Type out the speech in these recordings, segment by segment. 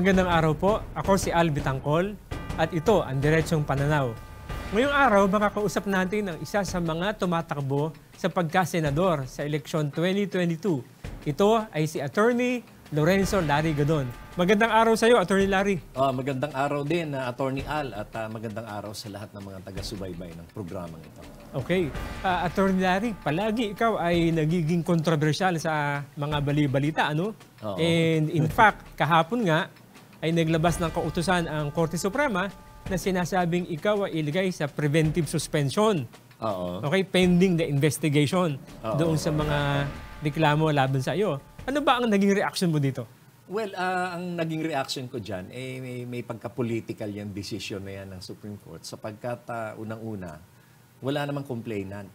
Magandang araw po. Ako si Al Bitangkol at ito ang Diretsong Pananaw. Ngayong araw, makakausap natin ang isa sa mga tumatakbo sa pagkasenador sa eleksyon 2022. Ito ay si Attorney Lorenzo Larry Larigadon. Magandang araw sa iyo, Attorney Larry. Uh, magandang araw din, uh, Attorney Al, at uh, magandang araw sa lahat ng mga taga-subaybay ng programang ito. Okay. Uh, Attorney Larry, palagi ikaw ay nagiging kontrobersyal sa mga bali-balita, ano? Oo. And in fact, kahapon nga, ay naglabas ng kautusan ang Korte Suprema na sinasabing ikaw ay iligay sa preventive suspension. Oo. Okay, pending the investigation Oo. doon sa mga reklamo laban sa iyo. Ano ba ang naging reaction mo dito? Well, uh, ang naging reaction ko dyan, eh, may, may pagka-political yung decision na yan ng Supreme Court sapagkat uh, unang-una, wala namang complainant.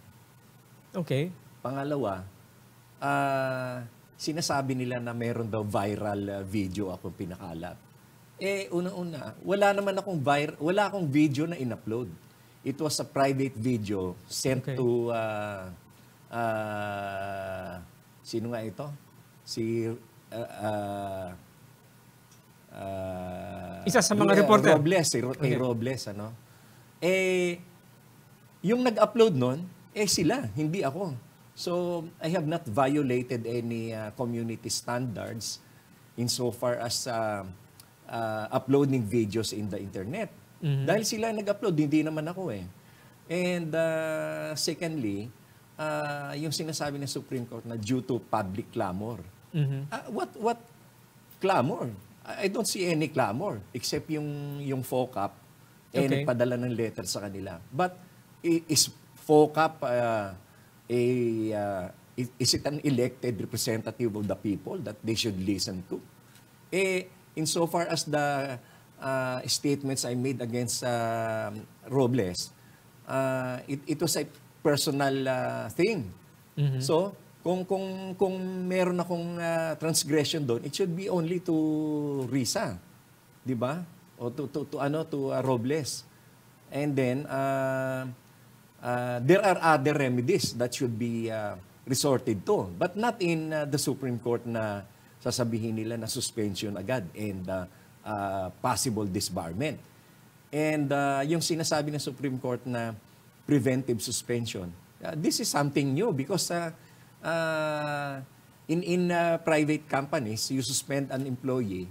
Okay. Pangalawa, uh, sinasabi nila na meron daw viral uh, video ako pinakalat. Eh, una-una, wala naman akong vir- wala akong video na in-upload. It was a private video sent okay. to uh, uh, sino nga ito? Si uh, uh, uh, isa sa mga uh, reporter Robles, si Ro- okay. Robles ano. Eh yung nag-upload noon, eh sila, hindi ako. So I have not violated any uh, community standards insofar as uh, uh, upload videos in the internet. Mm-hmm. Dahil sila nag-upload, hindi naman ako eh. And uh, secondly, uh, yung sinasabi ng Supreme Court na due to public clamor. Mm-hmm. Uh, what what clamor? I don't see any clamor except yung yung FOCAP eh and padala ng letter sa kanila. But is FOCAP uh, a uh, is it an elected representative of the people that they should listen to? Eh in so far as the uh, statements I made against uh, Robles, uh, it, it was a personal uh, thing. Mm-hmm. So, kung kung kung meron akong uh, transgression doon, it should be only to Risa, 'di ba? O to to, to ano to uh, Robles. And then uh, uh, there are other remedies that should be uh, resorted to, but not in uh, the Supreme Court na sasabihin nila na suspension agad and uh, uh, possible disbarment. And uh, yung sinasabi ng Supreme Court na preventive suspension, uh, this is something new because uh, uh, in, in uh, private companies, you suspend an employee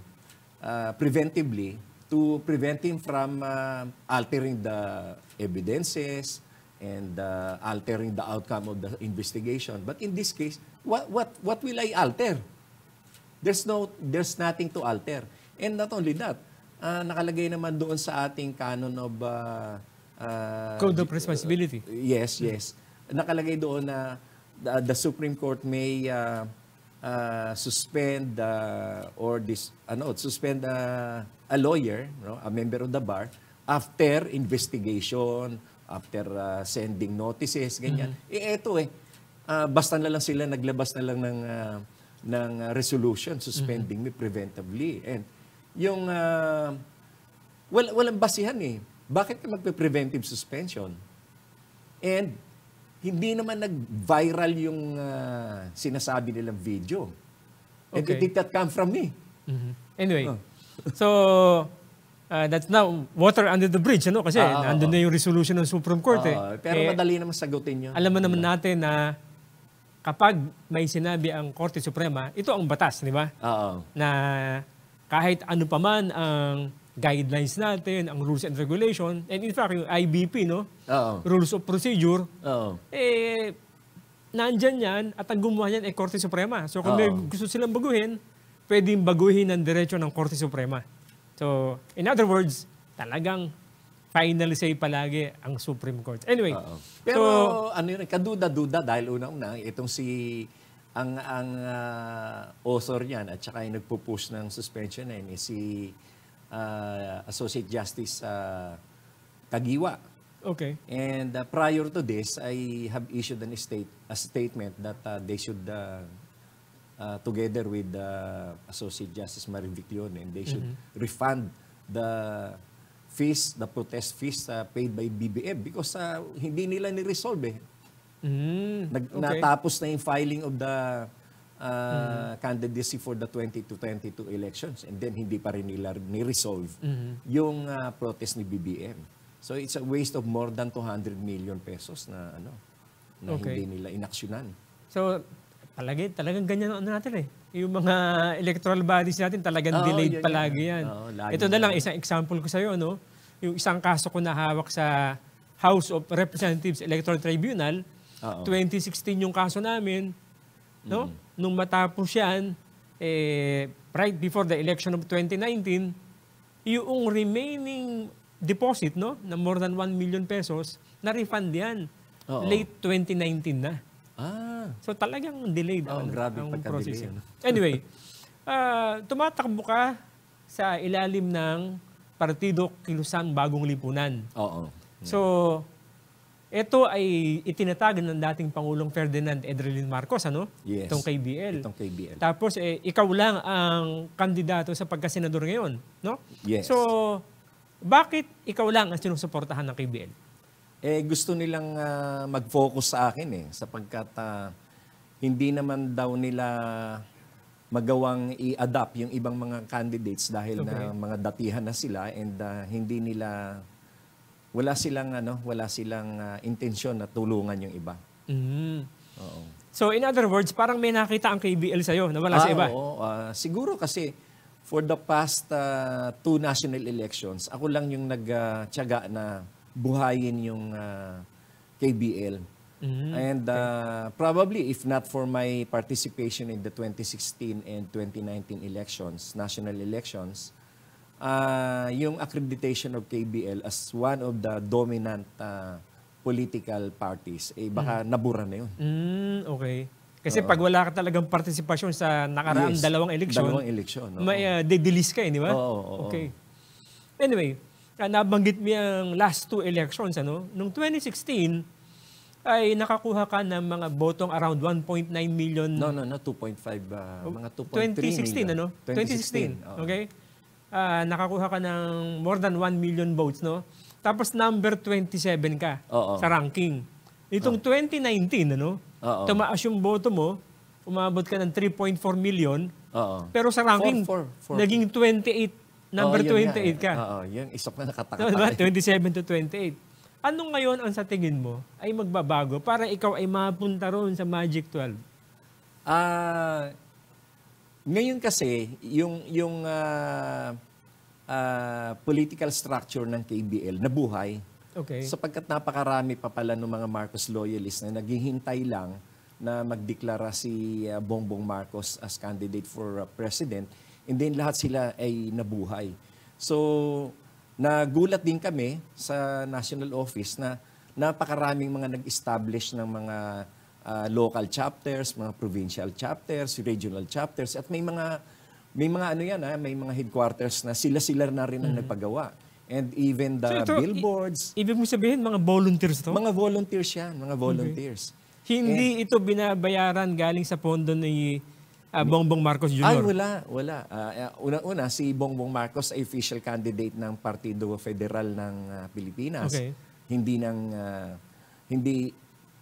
uh, preventively to prevent him from uh, altering the evidences and uh, altering the outcome of the investigation. But in this case, what, what, what will I alter? There's no there's nothing to alter. And not only that, uh, nakalagay naman doon sa ating canon of uh, uh, code of responsibility. Uh, yes, yes. Nakalagay doon na the, the Supreme Court may uh, uh, suspend uh, or this ano suspend uh, a lawyer, no, a member of the bar after investigation, after uh, sending notices, ganyan. Mm-hmm. Eh, eto eh, uh, basta na lang sila, naglabas na lang ng uh, ng uh, resolution suspending mm-hmm. me preventively. And yung uh, well, walang basihan eh. Bakit ka magpe-preventive suspension? And hindi naman nag-viral yung uh, sinasabi nilang video. And okay. did that come from me? Mm-hmm. Anyway, oh. so uh, that's now water under the bridge, ano? Kasi ah, nandun na yung resolution ng Supreme Court. Oh, eh. Pero eh, madali naman sagutin yun. Alam mo naman ano? natin na kapag may sinabi ang Korte Suprema, ito ang batas, di ba? Oo. Na kahit ano pa man ang guidelines natin, ang rules and regulation, and in fact, yung IBP, no? Oo. Rules of Procedure, Oo. eh, nandyan yan at ang gumawa niyan ay eh, Korte Suprema. So kung may gusto silang baguhin, pwedeng baguhin ang diretsyo ng Korte Suprema. So, in other words, talagang final say palagi ang Supreme Court. Anyway. Uh-oh. Pero so, ano yun, kaduda-duda dahil una-una itong si ang ang uh, author niyan at saka yung nagpo-push ng suspension na yun, si uh, Associate Justice uh, Kagiwa. Okay. And uh, prior to this, I have issued an state, a statement that uh, they should uh, uh, together with uh, Associate Justice Marin Viclion and they should mm-hmm. refund the fees, the protest fees uh, paid by BBM because uh, hindi nila ni-resolve eh. Mm, Nag, okay. Natapos na yung filing of the uh, mm. candidacy for the 2022 elections and then hindi pa rin nila ni-resolve mm-hmm. yung uh, protest ni BBM. So it's a waste of more than 200 million pesos na ano na okay. hindi nila inaksyunan. So palagi talagang ganyan ano natin eh yung mga electoral bodies natin talagang oh, delayed yun, palagi yun. yan. Oh, lagi Ito na lang, isang example ko sa'yo, no? Yung isang kaso ko na hawak sa House of Representatives Electoral Tribunal, Uh-oh. 2016 yung kaso namin, no? Mm. Nung matapos yan, eh, right before the election of 2019, yung remaining deposit, no? Na more than 1 million pesos, na-refund yan. Uh-oh. Late 2019 na. Ah. So talagang delayed oh, ang, grabe ang processing. Eh, anyway, uh, tumatakbo ka sa ilalim ng Partido Kilusan Bagong Lipunan. Oo. Oh, oh. So, ito ay itinatag ng dating Pangulong Ferdinand Edrelin Marcos, ano? Yes. Itong KBL. Itong KBL. Tapos, eh, ikaw lang ang kandidato sa pagkasenador ngayon, no? Yes. So, bakit ikaw lang ang sinusuportahan ng KBL? eh gusto nilang uh, mag-focus sa akin eh sapagkat uh, hindi naman daw nila magawang i-adapt yung ibang mga candidates dahil okay. na mga datihan na sila and uh, hindi nila wala silang ano wala silang uh, intensyon na tulungan yung iba. Mm. Oo. So in other words, parang may nakita ang KBL sa iyo na wala ah, sa iba. Oo, uh, siguro kasi for the past uh, two national elections, ako lang yung nagtiyaga uh, na buhayin yung uh, ah, KBL. Mm-hmm. And uh, okay. Ah, probably, if not for my participation in the 2016 and 2019 elections, national elections, uh, yung accreditation of KBL as one of the dominant uh, political parties, eh baka mm-hmm. nabura na yun. Mm, okay. Kasi Oo. pag wala ka talagang partisipasyon sa nakaraang yes. dalawang eleksyon, dalawang eleksyon may uh, de-delist ka eh, di ba? oo. Okay. Anyway, uh, nabanggit mo ang last two elections, ano? Noong 2016, ay nakakuha ka ng mga botong around 1.9 million. No, no, no, 2.5, uh, ah, mga 2.3 million. 2016, ano? 2016, okay? Uh, nakakuha ka ng more than 1 million votes, no? Tapos number 27 ka oh, oh. sa ranking. Itong oh. 2019, ano? Oh, oh. Tumaas yung boto mo, umabot ka ng 3.4 million. Oh, oh. Pero sa ranking, four, four, four. naging 28 Number oh, eh. 28 ka. Oo, yung isok na nakatakatay. Diba? 27 to 28. Ano ngayon ang sa tingin mo ay magbabago para ikaw ay mapunta roon sa Magic 12? Ah... Uh, ngayon kasi, yung, yung uh, uh, political structure ng KBL nabuhay. Okay. Sapagkat napakarami pa pala ng mga Marcos loyalists na naghihintay lang na magdeklara si uh, Bongbong Marcos as candidate for uh, president And then lahat sila ay nabuhay. So, nagulat din kami sa national office na napakaraming mga nag-establish ng mga uh, local chapters, mga provincial chapters, regional chapters, at may mga may mga ano yan, ha? Ah, may mga headquarters na sila-sila na rin ang mm-hmm. nagpagawa. And even the so ito, billboards. I- ibig mo sabihin, mga volunteers to? Mga volunteers yan, mga volunteers. Okay. Hindi And, ito binabayaran galing sa pondo ni Uh, Bongbong Marcos Jr. Ay, wala. wala. Uh, ah, eh, una una si Bongbong Marcos ay official candidate ng Partido Federal ng uh, Pilipinas. Okay. Hindi ng... Uh, hindi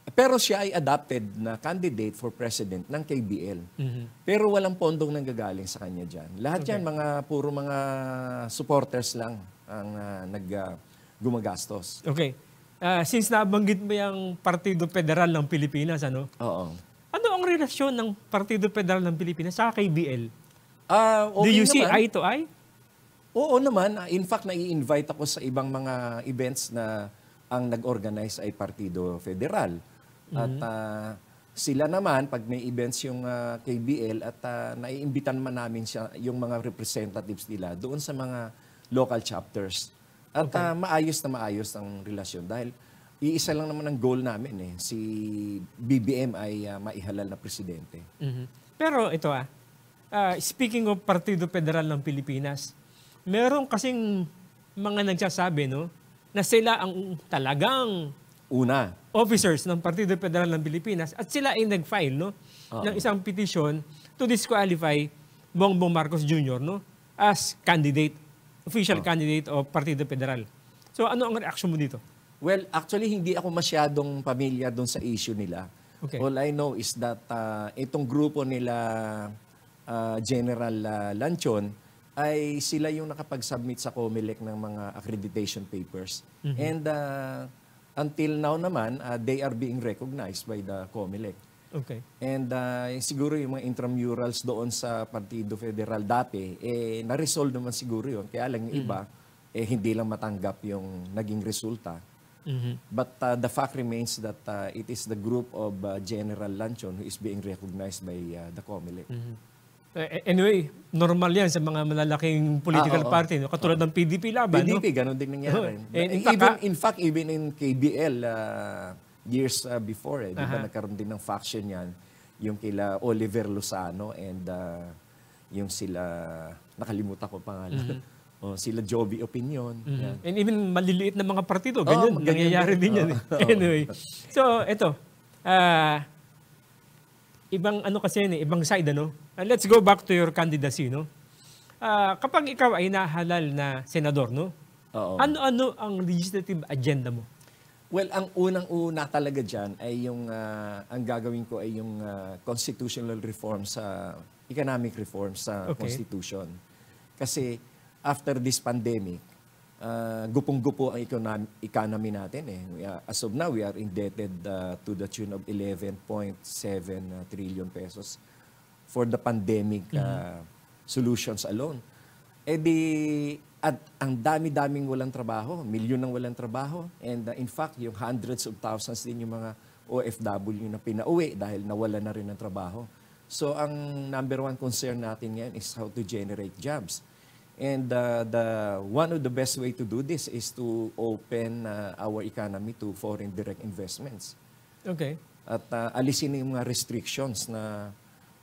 pero siya ay adopted na candidate for president ng KBL. Mm-hmm. Pero walang pondong nanggagaling sa kanya diyan. Lahat okay. yan mga puro mga supporters lang ang uh, nag uh, gumagastos. Okay. Uh, since nabanggit mo yung Partido Federal ng Pilipinas ano? Oo. Ano ang relasyon ng Partido Federal ng Pilipinas sa KBL? Uh, ah, okay Do you naman. see eye to eye? Oo naman. Ah, in fact, nai-invite ako sa ibang mga events na ang nag-organize ay Partido Federal. Mm-hmm. At uh, sila naman, pag may events yung uh, KBL, at uh, naiimbitan man namin siya, yung mga representatives nila doon sa mga local chapters. At okay. uh, maayos na maayos ang relasyon dahil iisa lang naman ang goal namin eh. Si BBM ay uh, maihalal na presidente. Mm-hmm. Pero ito ah, uh, speaking of Partido Federal ng Pilipinas, meron kasing mga nagsasabi no, na sila ang talagang una officers ng Partido Federal ng Pilipinas at sila ay nag-file no uh-huh. ng isang petition to disqualify Bongbong Marcos Jr. no as candidate official uh-huh. candidate of Partido Federal. So ano ang reaction mo dito? Well, actually, hindi ako masyadong pamilya doon sa issue nila. Okay. All I know is that uh, itong grupo nila, uh, General uh, Lanchon, ay sila yung nakapag-submit sa COMELEC ng mga accreditation papers. Mm-hmm. And uh, until now naman, uh, they are being recognized by the COMELEC. Okay. And uh, siguro yung mga intramurals doon sa Partido Federal dati, eh, na-resolve naman siguro yun. Kaya lang yung mm-hmm. iba, eh, hindi lang matanggap yung naging resulta. Mm-hmm. But uh, the fact remains that uh, it is the group of uh, General Lanchon who is being recognized by uh, the COMELEC. Mm-hmm. Uh, anyway, normal yan sa mga malalaking political ah, party. No? Katulad oo. ng PDP laban. PDP, no? ganun din nangyari. And eh, in, even, fact, ah- in fact, even in KBL, uh, years uh, before, eh, uh-huh. di nagkaroon din ng faction yan, yung kila Oliver Lozano and uh, yung sila, nakalimutan ko pangalan. Mm-hmm. Oh, sila Jovi Opinion. Mm-hmm. And even maliliit na mga partido, oh, ganyan, oh, nangyayari din yan. Eh. Oh, oh, anyway, so ito, uh, ah, ibang ano kasi yan, eh, ibang side ano. And ah, let's go back to your candidacy, no? Uh, kapag ikaw ay nahalal na senador, no? Oo. Ano-ano ang legislative agenda mo? Well, ang unang-una talaga dyan ay yung, uh, ang gagawin ko ay yung uh, constitutional reforms, sa, economic reforms sa okay. constitution. Kasi after this pandemic, uh, gupong-gupo ang economy, natin. Eh. as of now, we are indebted uh, to the tune of 11.7 uh, trillion pesos for the pandemic mm-hmm. solutions alone. Eh di, at ang dami-daming walang trabaho, milyon ng walang trabaho, and uh, in fact, yung hundreds of thousands din yung mga OFW na pinauwi dahil nawala na rin ng trabaho. So ang number one concern natin ngayon is how to generate jobs. And uh, the one of the best way to do this is to open uh, our economy to foreign direct investments. Okay. At uh, alisin yung mga restrictions na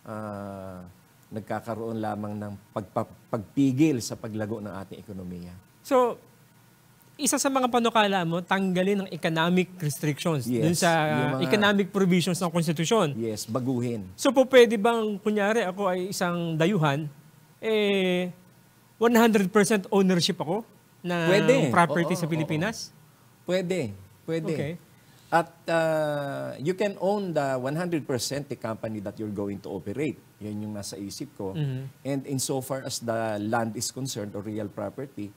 uh, nagkakaroon lamang ng pagpigil sa paglago ng ating ekonomiya. So, isa sa mga panukala mo, tanggalin ang economic restrictions yes, dun sa mga, economic provisions ng konstitusyon. Yes, baguhin. So po pwede bang, kunyari, ako ay isang dayuhan, eh, 100% ownership ako na Pwede. property oo, sa Pilipinas? Oo. Pwede. Pwede. Okay. At uh, you can own the 100% the company that you're going to operate. Yan yung nasa isip ko. Mm-hmm. And insofar as the land is concerned or real property,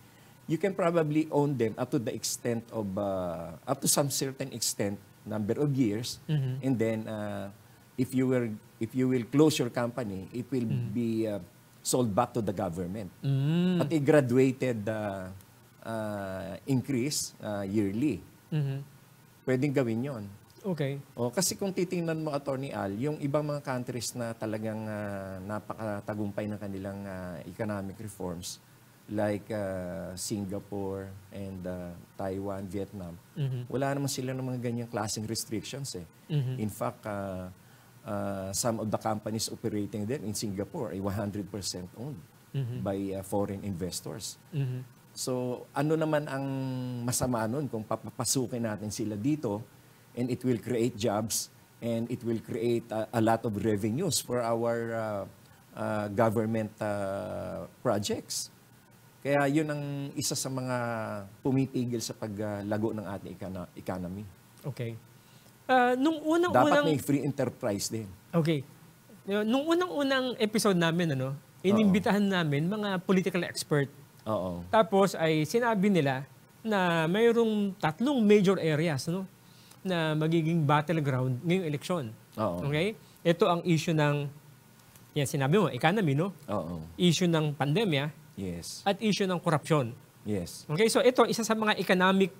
you can probably own them up to the extent of, uh, up to some certain extent, number of years. Mm-hmm. And then, uh, if you were, if you will close your company, it will mm-hmm. be uh, sold back to the government. Mm. At a graduated uh, uh, increase uh, yearly. Mm-hmm. Pwedeng gawin yon. Okay. O, kasi kung titingnan mo, Attorney Al, yung ibang mga countries na talagang uh, napakatagumpay ng kanilang uh, economic reforms, like uh, Singapore and uh, Taiwan, Vietnam, mm-hmm. wala naman sila ng mga ganyang klaseng restrictions. Eh. Mm-hmm. In fact, uh, uh, some of the companies operating there in Singapore ay 100% owned mm-hmm. by uh, foreign investors. Mm-hmm. So ano naman ang masama nun kung papapasukin natin sila dito and it will create jobs and it will create a, a lot of revenues for our uh, uh, government uh, projects. Kaya yun ang isa sa mga pumitigil sa paglago ng ating economy. Okay. Uh, nung unang-unang... Dapat may free enterprise din. Okay. Nung unang-unang episode namin, ano, inimbitahan Oo. namin mga political expert. Oo. Tapos ay sinabi nila na mayroong tatlong major areas no, na magiging battleground ngayong eleksyon. Oo. Okay? Ito ang issue ng, yan sinabi mo, economy, no? Oo. Issue ng pandemya. Yes. At issue ng korupsyon. Yes. Okay, so ito, isa sa mga economic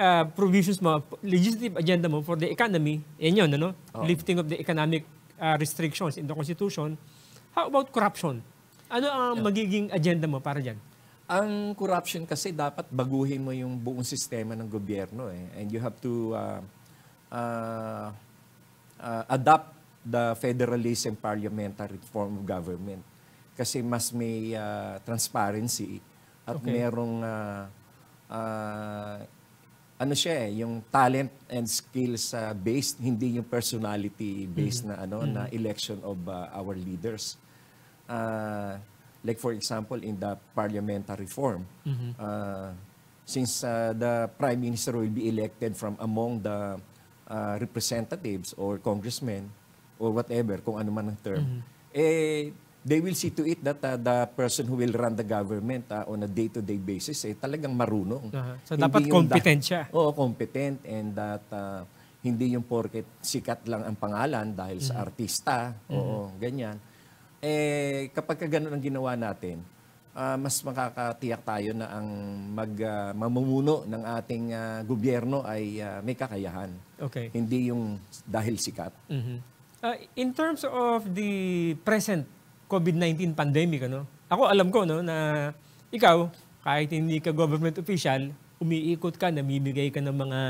uh, provisions mo, legislative agenda mo for the economy, yan yun, ano? Oh. Lifting of the economic uh, restrictions in the Constitution. How about corruption? Ano ang yeah. magiging agenda mo para dyan? Ang corruption kasi dapat baguhin mo yung buong sistema ng gobyerno eh. And you have to uh, uh, uh, adapt the federalism parliamentary form of government. Kasi mas may uh, transparency at okay. merong uh, uh, ano siya eh, yung talent and skills uh, based, hindi yung personality based mm-hmm. na ano mm-hmm. na election of uh, our leaders. Uh, like for example in the parliamentary reform, mm-hmm. uh, since uh, the prime minister will be elected from among the uh, representatives or congressmen or whatever kung ano man ang term, mm-hmm. eh they will see to it that uh, the person who will run the government uh, on a day-to-day -day basis eh, talagang marunong. Uh-huh. So hindi dapat competent siya. Oo, competent and that uh, hindi yung porket sikat lang ang pangalan dahil mm-hmm. sa mhm. artista, mm-hmm. oo, ganyan. Eh kapag ganoon ang ginawa natin, uh, mas makakatiyak tayo na ang mag uh, mamumuno ng ating uh, gobyerno ay uh, may kakayahan. Okay. Hindi yung dahil sikat. Mm-hmm. Uh, in terms of the present COVID-19 pandemic, ano? Ako alam ko, no, na ikaw, kahit hindi ka government official, umiikot ka, namimigay ka ng mga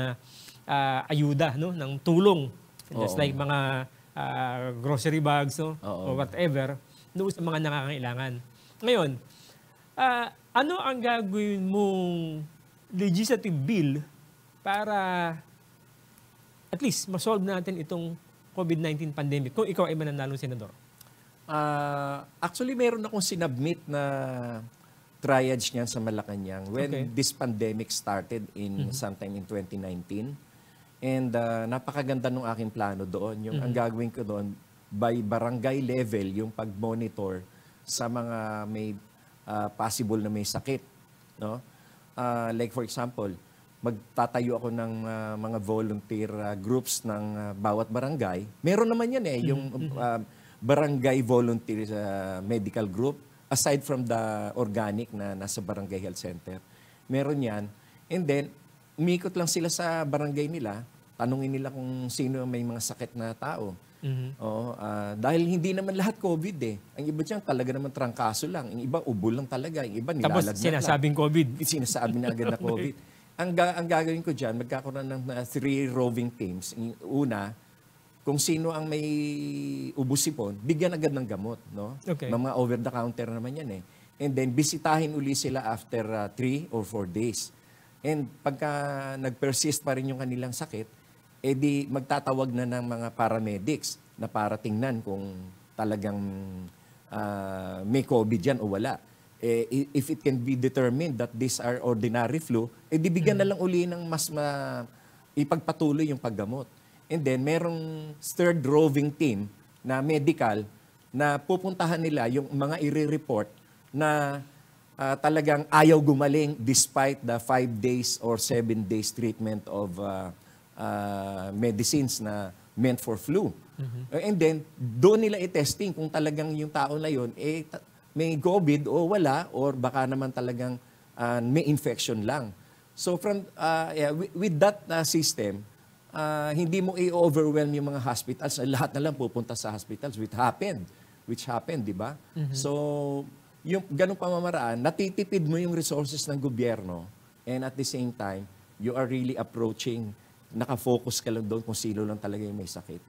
uh, ayuda, no, ng tulong. Just Oo. like mga uh, grocery bags, no, Oo. or whatever, no, sa mga nakakailangan. Ngayon, uh, ano ang gagawin mong legislative bill para at least masolve natin itong COVID-19 pandemic kung ikaw ay mananalong senador? Uh, actually, meron akong sinubmit na triage niyan sa Malacanang when okay. this pandemic started in mm-hmm. sometime in 2019. And uh, napakaganda ng aking plano doon. Yung mm-hmm. ang gagawin ko doon, by barangay level, yung pag-monitor sa mga may uh, possible na may sakit. No? Uh, like for example, magtatayo ako ng uh, mga volunteer uh, groups ng uh, bawat barangay. Meron naman yan eh, yung uh, barangay volunteer sa medical group, aside from the organic na nasa barangay health center. Meron yan. And then, umikot lang sila sa barangay nila, tanungin nila kung sino may mga sakit na tao. Mm-hmm. Oo, uh, dahil hindi naman lahat COVID eh. Ang iba dyan talaga naman trangkaso lang. Ang iba ubol lang talaga. Ang iba nilalagnat Tapos sinasabing lang. COVID. Sinasabi na agad na COVID. ang, ga- ang gagawin ko dyan, magkakaroon ng uh, three roving teams. Una, kung sino ang may ubusipon, bigyan agad ng gamot. No? Okay. Mga over-the-counter naman yan eh. And then, bisitahin uli sila after uh, or 4 days. And pagka nagpersist pa rin yung kanilang sakit, edi eh, magtatawag na ng mga paramedics na para tingnan kung talagang uh, may COVID yan o wala. Eh, if it can be determined that these are ordinary flu, edi eh, bigyan mm. na lang uli ng mas ma ipagpatuloy yung paggamot. And then, merong third roving team na medical na pupuntahan nila yung mga i-report na uh, talagang ayaw gumaling despite the 5 days or 7 days treatment of uh, uh, medicines na meant for flu. Mm-hmm. And then, doon nila i-testing kung talagang yung tao na yun, eh, may COVID o wala, or baka naman talagang uh, may infection lang. So from uh, yeah, with, with that uh, system, uh, hindi mo i-overwhelm yung mga hospitals. Lahat na lang pupunta sa hospitals, which happened. Which happened, di ba? Mm-hmm. So, yung ganung pamamaraan, natitipid mo yung resources ng gobyerno and at the same time, you are really approaching, nakafocus ka lang doon kung sino lang talaga yung may sakit.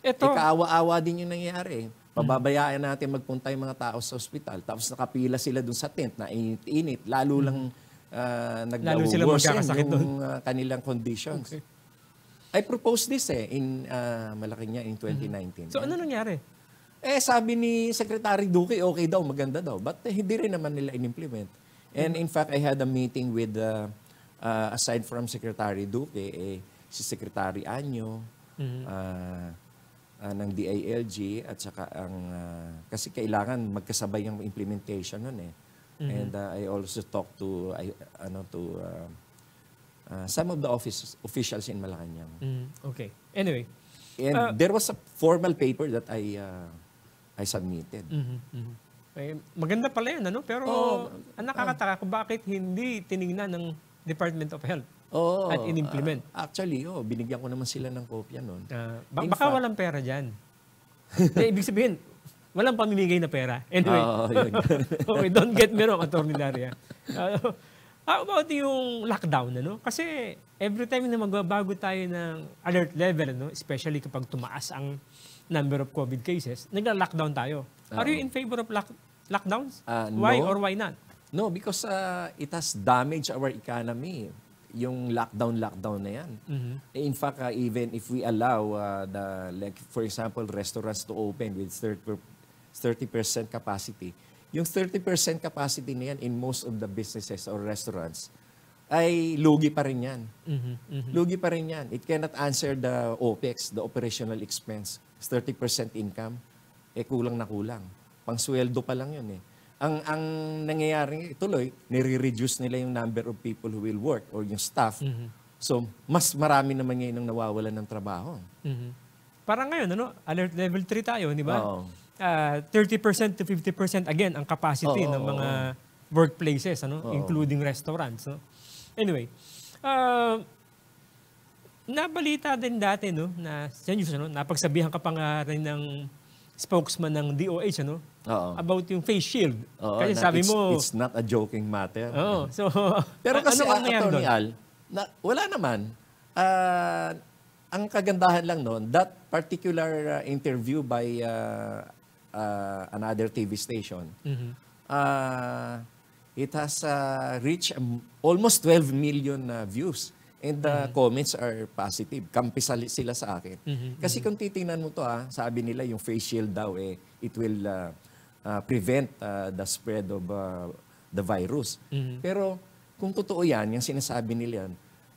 Ito. Ikaawa-awa din yung nangyayari. Mhm. Pababayaan natin magpunta yung mga tao sa ospital, tapos nakapila sila doon sa tent na init-init, lalo mm-hmm. lang uh, ah, nag-worsen yung uh, kanilang conditions. Okay. I proposed this eh in uh, ah, Malacanang in 2019. Mm-hmm. So ano nangyari? Eh sabi ni Secretary Duque okay daw, maganda daw. But eh, hindi rin naman nila inimplement. And in fact, I had a meeting with uh, uh, aside from Secretary Duque, eh, si Secretary Anyo mm-hmm. uh, uh, ng DILG at saka ang uh, kasi kailangan magkasabay ang implementation nun eh. Mm-hmm. And uh, I also talked to I ano to uh, uh, some of the office officials in Malacañang. Mm, mm-hmm. okay. Anyway, and uh, there was a formal paper that I uh, I submitted. Mm-hmm, mm-hmm. Eh, maganda pala yan, ano? Pero oh, ang ah, nakakataka uh, kung bakit hindi tiningnan ng Department of Health oh, at inimplement. Uh, actually, oh, binigyan ko naman sila ng kopya noon. Uh, ba- baka fact, walang pera diyan. eh, ibig sabihin, walang pamimigay na pera. Anyway, oh, okay, don't get me wrong, Attorney Daria. Uh, how about yung lockdown? Ano? Kasi every time na magbabago tayo ng alert level, ano, especially kapag tumaas ang number of COVID cases, nagla-lockdown tayo. Uh, Are you in favor of lock lockdowns? Uh, why or why not? No, because uh, it has damaged our economy yung lockdown lockdown na yan. Mm-hmm. In fact, uh, even if we allow uh, the like for example restaurants to open with 30% capacity. Yung 30% capacity na yan in most of the businesses or restaurants, ay lugi pa rin yan. Mm-hmm, mm-hmm. Lugi pa rin yan. It cannot answer the OPEX, the operational expense. 30% income, eh kulang na kulang. Pangsweldo pa lang yun eh. Ang, ang nangyayari tuloy, nire-reduce nila yung number of people who will work or yung staff. Mm-hmm. So, mas marami naman ngayon ang nawawalan ng trabaho. Mm-hmm. Parang ngayon, ano? alert level 3 tayo, di ba? Oo uh, ah, 30% to 50% again ang capacity oh, ng mga oh, workplaces ano oh, including restaurants no anyway uh, nabalita din dati no na sa news ano napagsabihan ka pa nga rin ng spokesman ng DOH ano Oo. about yung face shield Oo, kasi sabi it's, mo it's not a joking matter oh so pero kasi ano ang ah, nangyari Al, na, wala naman uh, ang kagandahan lang noon, that particular uh, interview by uh, uh, another TV station, mm-hmm. uh, it has uh, reached um, almost 12 million uh, views. And the uh, mm-hmm. comments are positive. Kampi sila sa akin. Mm-hmm. mm-hmm. Kasi kung titingnan mo to ha, ah, sabi nila yung face shield daw eh, it will uh, uh, prevent uh, the spread of uh, the virus. Mm-hmm. Pero kung totoo yan, yung sinasabi nila yan,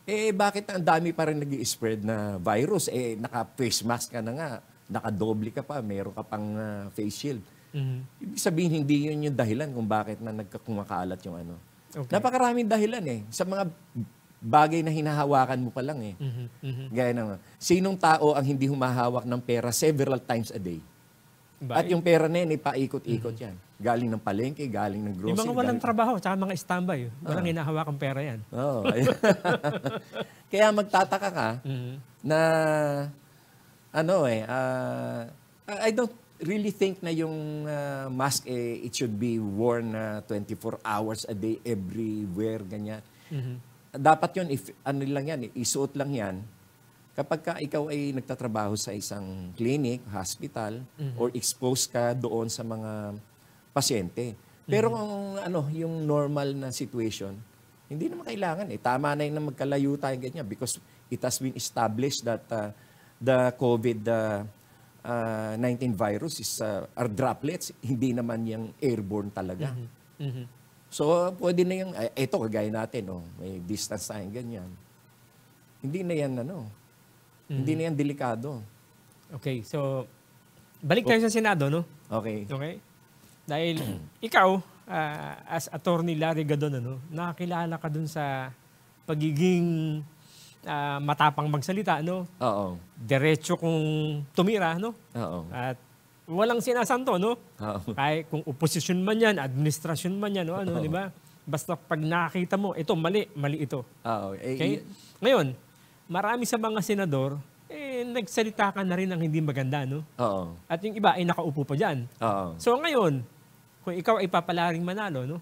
eh bakit ang dami pa rin nag spread na virus? Eh naka-face mask ka na nga nakadoble ka pa, meron ka pang uh, face shield. Mm-hmm. Ibig sabihin, hindi yun yung dahilan kung bakit na nagkakumakalat yung ano. Okay. Napakaraming dahilan eh. Sa mga bagay na hinahawakan mo pa lang eh. Mm-hmm. mm-hmm. Gaya ng, Sinong tao ang hindi humahawak ng pera several times a day? Bye. At yung pera na yan, ipaikot-ikot eh, mm-hmm. yan. Galing ng palengke, galing ng grocery. Yung mga walang galing... trabaho, tsaka mga standby. Eh. Walang uh. hinahawakan pera yan. Oo. Oh. Kaya magtataka ka mm-hmm. na ano eh, uh, I don't really think na yung uh, mask, eh, it should be worn uh, ah, 24 hours a day, everywhere, ganyan. Mm-hmm. Dapat yun, if, ano lang yan, eh, isuot lang yan. Kapag ka ikaw ay nagtatrabaho sa isang clinic, hospital, mm-hmm. or exposed ka doon sa mga pasyente. Pero mm-hmm. kung ano, yung normal na situation, hindi naman kailangan eh. Tama na yun na magkalayo tayo ganyan because it has been established that uh, the COVID uh, uh, 19 virus is uh, are droplets, hindi naman yung airborne talaga. Mm-hmm. Mm-hmm. So, pwede na yung, uh, eh, ito kagaya natin, oh, may distance tayong ganyan. Hindi na yan, ano, mm-hmm. hindi na yan delikado. Okay, so, balik tayo oh. sa Senado, no? Okay. Okay? Dahil ikaw, uh, as attorney Larry Gadon, ano, nakakilala ka dun sa pagiging uh, matapang magsalita, no? Oo. Diretso kung tumira, no? Oo. At walang sinasanto, no? Oo. Kahit kung oposisyon man yan, administrasyon man yan, no? ano, di ba? Basta pag nakita mo, ito, mali, mali ito. Oo. Eh, okay? Ngayon, marami sa mga senador, eh, nagsalita ka na rin ng hindi maganda, no? Oo. At yung iba ay nakaupo pa dyan. Oo. So ngayon, kung ikaw ay papalaring manalo, no?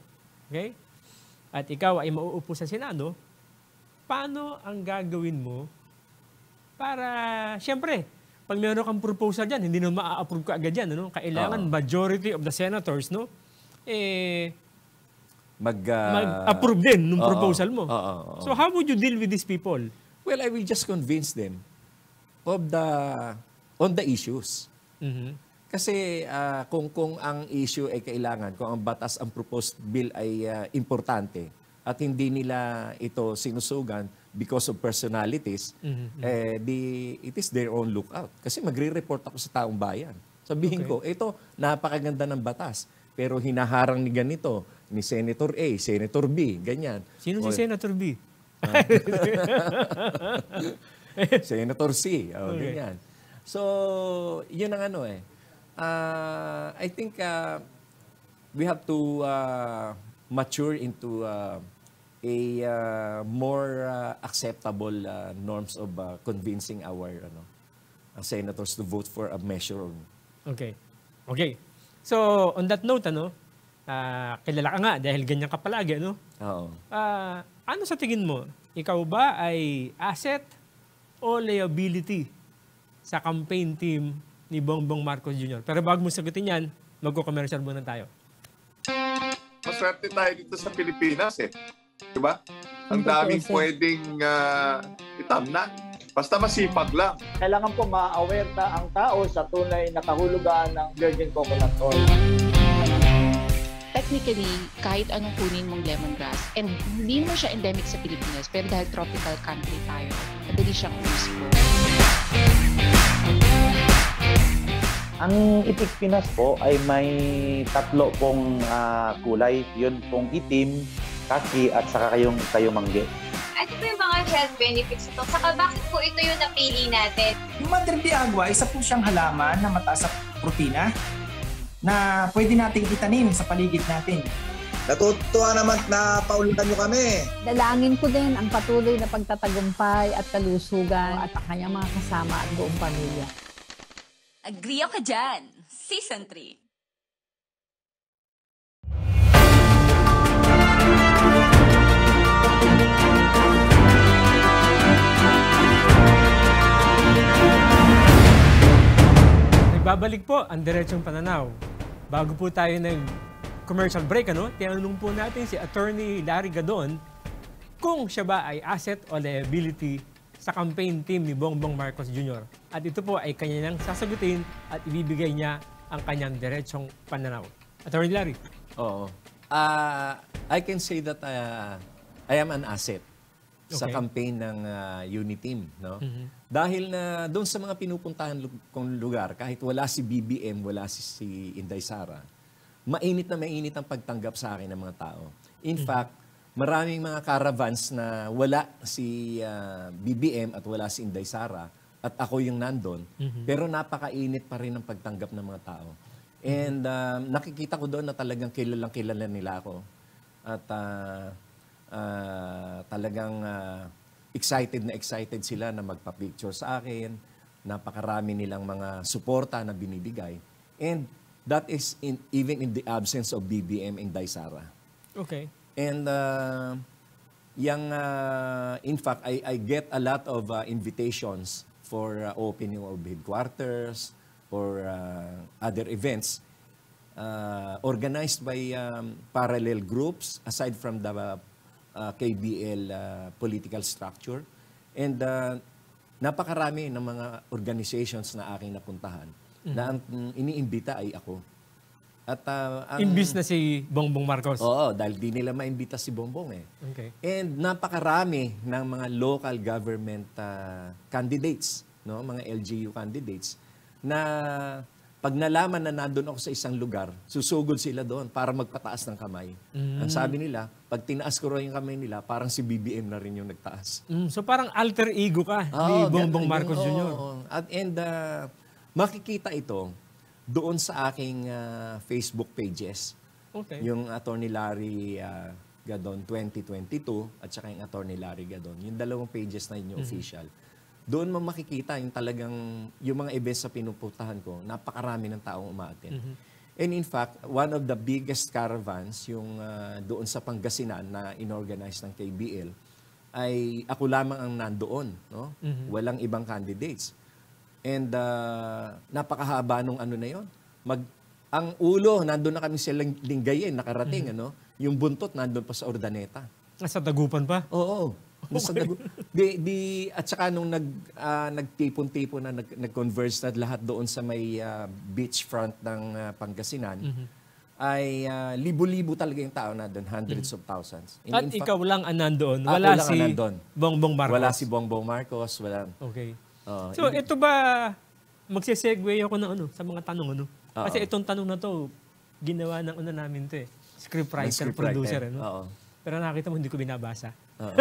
Okay? At ikaw ay mauupo sa Senado, paano ang gagawin mo para, siyempre, pag meron kang proposal dyan, hindi na maa-approve ka agad yan. Ano? Kailangan uh majority of the senators, no? Eh, mag, uh, mag-approve din ng uh proposal mo. Uh-oh. Uh-oh. So how would you deal with these people? Well, I will just convince them of the on the issues. Mm-hmm. Kasi uh, kung kung ang issue ay kailangan, kung ang batas ang proposed bill ay uh, importante, at hindi nila ito sinusugan because of personalities, mm-hmm. eh, di, it is their own lookout. Kasi magre-report ako sa taong bayan. Sabihin okay. ko, ito, napakaganda ng batas, pero hinaharang ni ganito, ni Senator A, Senator B, ganyan. Sino si Senator B? Ah. Senator C, oh, okay. ganyan. So, yun ang ano eh. Uh, I think uh, we have to uh, mature into uh, a uh, more uh, acceptable uh, norms of uh, convincing our ano uh, senators to vote for a measure on okay okay so on that note ano uh, kilala ka nga dahil ganyan ka palagi ano oo uh, ano sa tingin mo ikaw ba ay asset o liability sa campaign team ni Bongbong Marcos Jr. Pero bago mo sagutin yan, magko-commercial muna tayo. Maswerte tayo dito sa Pilipinas eh. Di ba? Ang daming pwedeng uh, itamnan. Basta masipag lang. Kailangan po ma-aware ta ang tao sa tunay na kahulugan ng virgin coconut oil. Technically, kahit anong kunin mong lemongrass, and hindi mo siya endemic sa Pilipinas, pero dahil tropical country tayo, madali siyang umisko. Ang itik Pinas po ay may tatlo pong uh, kulay. Yun pong itim, kaki at saka kayong kayo mangge. Ano ba yung mga health benefits ito? Saka bakit po ito yung napili natin? Yung Madrid de Agua, isa po siyang halaman na mataas sa protina na pwede nating itanim sa paligid natin. Natutuwa naman na paulitan nyo kami. Dalangin ko din ang patuloy na pagtatagumpay at kalusugan at ang kanyang mga kasama at buong pamilya. Agree ako dyan. Season 3. Ibabalik po ang diretsong pananaw. Bago po tayo nag-commercial break, ano, tinanong po natin si Attorney Larry Gadon kung siya ba ay asset o liability sa campaign team ni Bongbong Marcos Jr. At ito po ay kanya nang sasagutin at ibibigay niya ang kanyang diretsong pananaw. Attorney Larry. Oo. Uh, I can say that uh, I am an asset okay. sa campaign ng uh, ah, Uniteam. No? Mm-hmm. Dahil na doon sa mga pinupuntahan kong lugar, kahit wala si BBM, wala si, si Inday Sara, mainit na mainit ang pagtanggap sa akin ng mga tao. In mm-hmm. fact, maraming mga caravans na wala si uh, ah, BBM at wala si Inday Sara at ako yung nandon, mm-hmm. pero napakainit pa rin ang pagtanggap ng mga tao. And uh, nakikita ko doon na talagang kilalang kilala nila ako. At uh, uh, talagang uh, excited na excited sila na magpa-picture sa akin. Napakarami nilang mga suporta na binibigay. And that is in, even in the absence of BBM and Daisara. Okay. And uh, yung, uh, in fact, I, I get a lot of uh, invitations for uh, opening of headquarters or uh, other events uh, organized by um, parallel groups aside from the uh, uh, ah, KBL uh, ah, political structure. And uh, napakarami ng mga organizations na aking napuntahan mm-hmm. na ang iniimbita ay ako. At uh, ang, Imbis na si Bongbong Marcos. Oo, dahil di nila maimbita si Bongbong eh. Okay. And napakarami ng mga local government uh, candidates, no, mga LGU candidates na pag nalaman na nandun ako sa isang lugar, susugod sila doon para magpataas ng kamay. Mm. Ang sabi nila, pag tinaas ko rin yung kamay nila, parang si BBM na rin yung nagtaas. Mm. So parang alter ego ka oh, ni Bongbong Marcos yun, Jr. Oh, At, and uh, makikita ito doon sa aking uh, Facebook pages. Okay. Yung Attorney Larry uh, Gadon 2022 at saka yung Attorney Larry Gadon. Yung dalawang pages na yun yung mm-hmm. official doon mo makikita yung talagang, yung mga events sa pinuputahan ko, napakarami ng taong umaatin. Mm-hmm. And in fact, one of the biggest caravans, yung uh, doon sa Pangasinan na inorganize ng KBL, ay ako lamang ang nandoon. No? Mm-hmm. Walang ibang candidates. And uh, napakahaba nung ano na yon. Mag, ang ulo, nandoon na kami sa Lingayen, nakarating. Mm-hmm. Ano? Yung buntot, nandoon pa sa Ordaneta. Sa Dagupan pa? Oo. oo. Basta okay. nag, di, di, at saka nung nag, uh, nagtipon-tipon na nag, nag-converse na lahat doon sa may uh, beachfront ng uh, Pangasinan, mm-hmm. ay uh, libo-libo talaga yung tao na doon, hundreds mm-hmm. of thousands. In, at in fact, ikaw lang anan doon? Wala ako si anandun. Bongbong Marcos? Wala si Bongbong Marcos. Wala. Okay. Uh, so, ito ba, magsisegue ako na ano, sa mga tanong ano? Uh-oh. Kasi itong tanong na to, ginawa ng una namin to eh. Scriptwriter, script producer. Ano? Oo. Pero nakita mo, hindi ko binabasa. Uh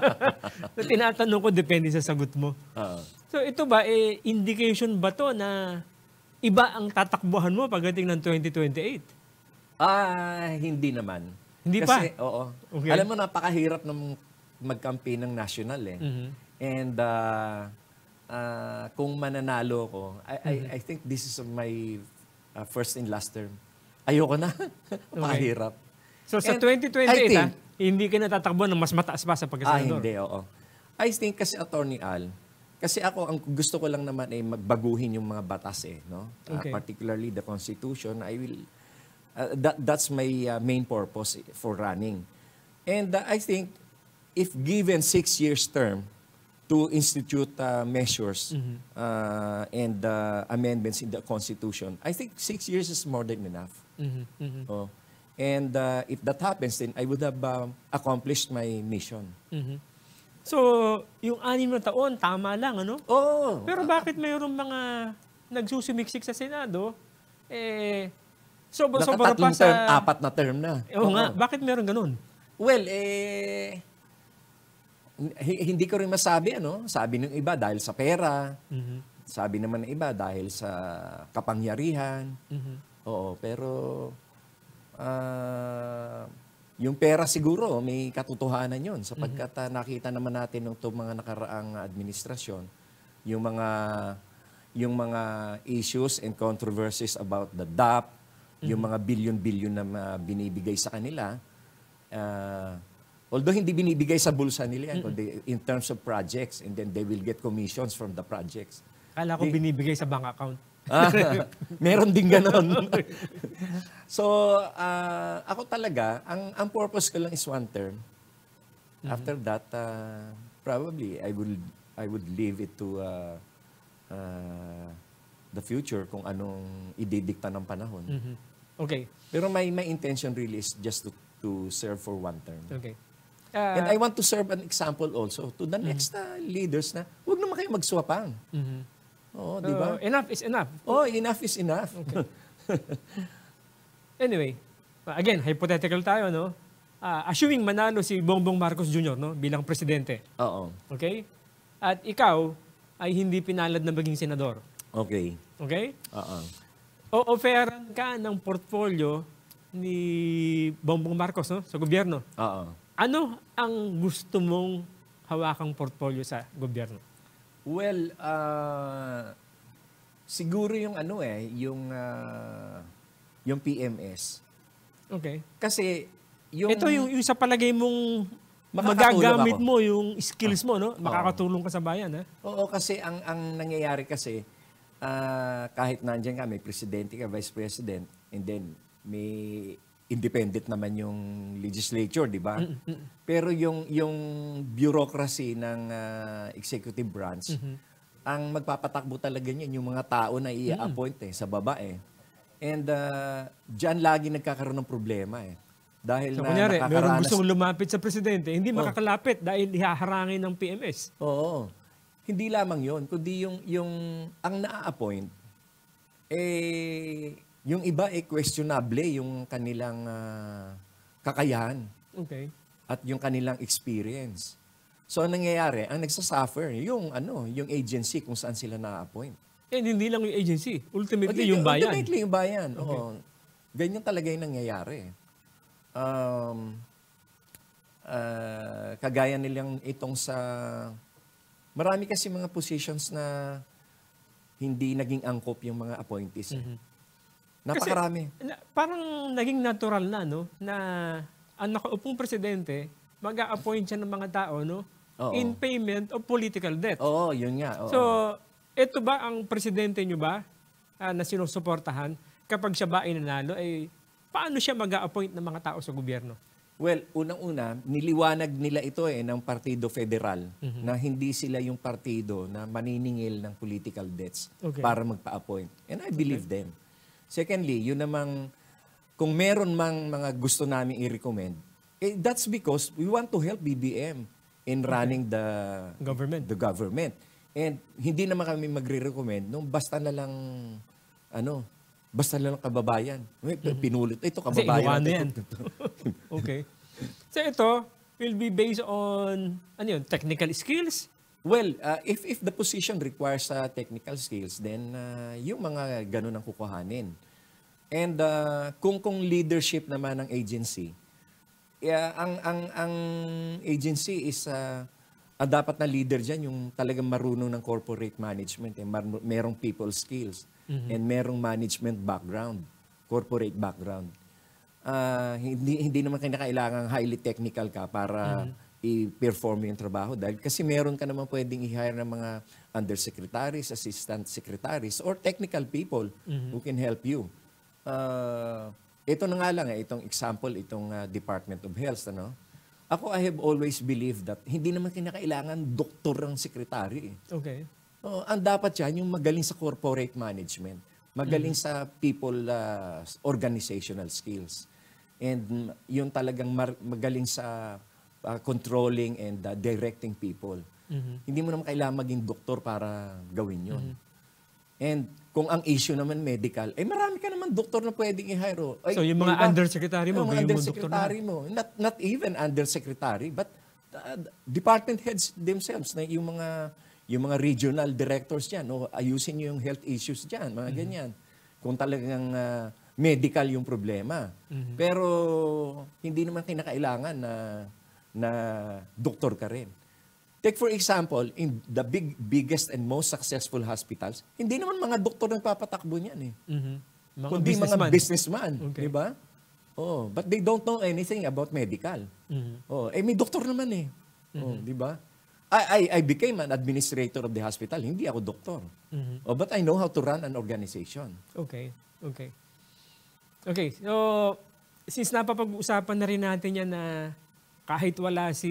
so, tinatanong ko, depende sa sagot mo. Uh -oh. So, ito ba, eh, indication ba to na iba ang tatakbuhan mo pagdating ng 2028? Ah, hindi naman. Hindi Kasi, pa? oo. Okay. Alam mo, napakahirap ng magkampi ng national eh. Mm-hmm. And uh, uh, kung mananalo ko, I, mm-hmm. I, I think this is my uh, first and last term. Ayoko na. Pakahirap. Okay. So sa And 2028, think, ha, ah, hindi ka natatakbo ng mas mataas pa sa pagkasenador. Ah, hindi, oo. I think kasi Attorney Al, kasi ako, ang gusto ko lang naman ay eh, magbaguhin yung mga batas eh. No? Ah, okay. Uh, particularly the Constitution. I will, uh, that, that's my uh, main purpose eh, for running. And uh, I think if given six years term to institute uh, measures mm-hmm. uh, and uh, amendments in the Constitution, I think six years is more than enough. Mm-hmm. Mm-hmm. Oh. And uh, if that happens, then I would have um, accomplished my mission. Mm-hmm. So, yung anim na taon, tama lang, ano? Oo. Pero bakit mayroong mga nagsusumiksik sa Senado? Eh, sobra sobra pa sa... Term, apat na term na. Oo, Oo nga. Bakit meron ganun? Well, eh... Hindi ko rin masabi, ano? Sabi ng iba dahil sa pera. Mm-hmm. Sabi naman ng iba dahil sa kapangyarihan. Mm-hmm. Oo, pero uh, yung pera siguro, may katotohanan yun. Sapagkat uh, nakita naman natin nung itong mga nakaraang administrasyon, yung mga, yung mga issues and controversies about the DAP, mm-hmm. yung mga billion-billion na ah, binibigay sa kanila, uh, although hindi binibigay sa bulsa nila yan, mm-hmm. kundi in terms of projects, and then they will get commissions from the projects. Kala ko they, binibigay sa bank account ah, meron din ganon. so, uh, ako talaga, ang, ang purpose ko lang is one term. Mm-hmm. After that, uh, probably I will I would leave it to uh, uh, the future kung anong ididikta ng panahon. Mm-hmm. Okay. Pero my my intention really is just to to serve for one term. Okay. Uh, And I want to serve an example also to the mm-hmm. next uh, leaders na huwag naman kayo magsuwapang. Mm-hmm. Oh, di ba? Uh, enough is enough. Oh, enough is enough. Okay. anyway, uh, again, hypothetical tayo, no? Uh, assuming manalo si Bongbong Marcos Jr., no? Bilang presidente. Oo. Okay? At ikaw ay hindi pinalad na maging senador. Okay. Okay? Oo. O-offeran ka ng portfolio ni Bongbong Marcos, no? Sa gobyerno. Oo. Ano ang gusto mong hawakang portfolio sa gobyerno? Well, uh, siguro yung ano eh, yung uh, yung PMS. Okay. Kasi yung Ito yung, yung sa palagay mong magagamit ako. mo yung skills mo, no? Ah. Makakatulong ka sa bayan, ha? Oo, kasi ang ang nangyayari kasi uh, kahit nandiyan ka, may presidente ka, vice president, and then may independent naman yung legislature, di ba? Mm-hmm. Pero yung yung bureaucracy ng uh, executive branch, mm-hmm. ang magpapatakbo talaga niyan yung mga tao na i-appoint mm-hmm. eh, sa baba eh. And uh, ah, diyan lagi nagkakaroon ng problema eh. Dahil so, na kunyari, meron gustong lumapit sa presidente, hindi oh. makakalapit dahil hihaharangin ng PMS. Oo. Hindi lamang yon kundi yung, yung ang na-appoint, eh, yung iba ay eh, questionable yung kanilang uh, kakayahan. Okay. At yung kanilang experience. So ang nangyayari, ang nagsasuffer yung ano, yung agency kung saan sila na-appoint. And eh, hindi lang yung agency, ultimately okay, yung bayan. Ultimately yung bayan. Okay. Oo. Ganyan talaga yung nangyayari. Um, uh, kagaya nilang itong sa... Marami kasi mga positions na hindi naging angkop yung mga appointees. Eh. Mm-hmm. Napakarami. Kasi, na, parang naging natural na, no? Na ang nakaupong presidente, mag appoint siya ng mga tao, no? Oo. In payment of political debt. Oo, yun nga. Oo. So, ito ba ang presidente nyo ba uh, na sinusuportahan? Kapag siya ba ay nanalo, eh, paano siya mag appoint ng mga tao sa gobyerno? Well, unang-una, niliwanag nila ito eh ng Partido Federal mm-hmm. na hindi sila yung partido na maniningil ng political debts okay. para magpa-appoint. And I believe okay. them. Secondly, yun namang, kung meron mang mga gusto namin i-recommend, eh, that's because we want to help BBM in running the government. The government. And hindi naman kami magre-recommend nung basta na lang ano, basta na lang kababayan. Wait, mm-hmm. pinulit ito kababayan. Kasi okay. So ito will be based on ano yun, technical skills, Well, uh, if if the position requires uh, technical skills, then uh, yung mga ganun ang kukuhanin. And uh, kung kung leadership naman ng agency, yeah, ang ang ang agency is uh, ang ah, dapat na leader diyan yung talagang marunong ng corporate management, eh, mar- merong people skills mm-hmm. and merong management background, corporate background. Uh, hindi hindi naman kailangan highly technical ka para mm-hmm i-perform yung trabaho dahil kasi meron ka naman pwedeng i-hire ng mga undersecretaries, assistant secretaries, or technical people mm-hmm. who can help you. Uh, ito na nga lang, eh, itong example, itong uh, Department of Health. Ano? Ako, I have always believed that hindi naman kinakailangan doktor ang secretary. Eh. Okay. Uh, ang dapat yan, yung magaling sa corporate management, magaling mm-hmm. sa people uh, organizational skills. And mm, yung talagang magaling sa uh, controlling and uh, directing people. Mm-hmm. Hindi mo naman kailangan maging doktor para gawin yun. Mm-hmm. And kung ang issue naman medical, eh marami ka naman doktor na pwedeng i-hire. Oh. Ay, so yung mga diba? undersecretary mo, yung mga undersecretary mo, mo, not, not even undersecretary, but uh, department heads themselves, na yung mga yung mga regional directors diyan, no, ayusin niyo yung health issues diyan, mga mm-hmm. ganyan. Kung talagang uh, medical yung problema. Mm-hmm. Pero hindi naman kinakailangan na uh, na doktor ka rin. Take for example, in the big biggest and most successful hospitals, hindi naman mga doktor ang papatakbo niyan eh. Mm-hmm. Mga Kundi businessman. mga businessman, okay. di ba? Oh, but they don't know anything about medical. Mm-hmm. Oh, eh may doktor naman eh. Oh, mm-hmm. Oh, di ba? I, I I became an administrator of the hospital. Hindi ako doktor. Mm-hmm. Oh, but I know how to run an organization. Okay. Okay. Okay. So since napapag-usapan na rin natin yan na kahit wala si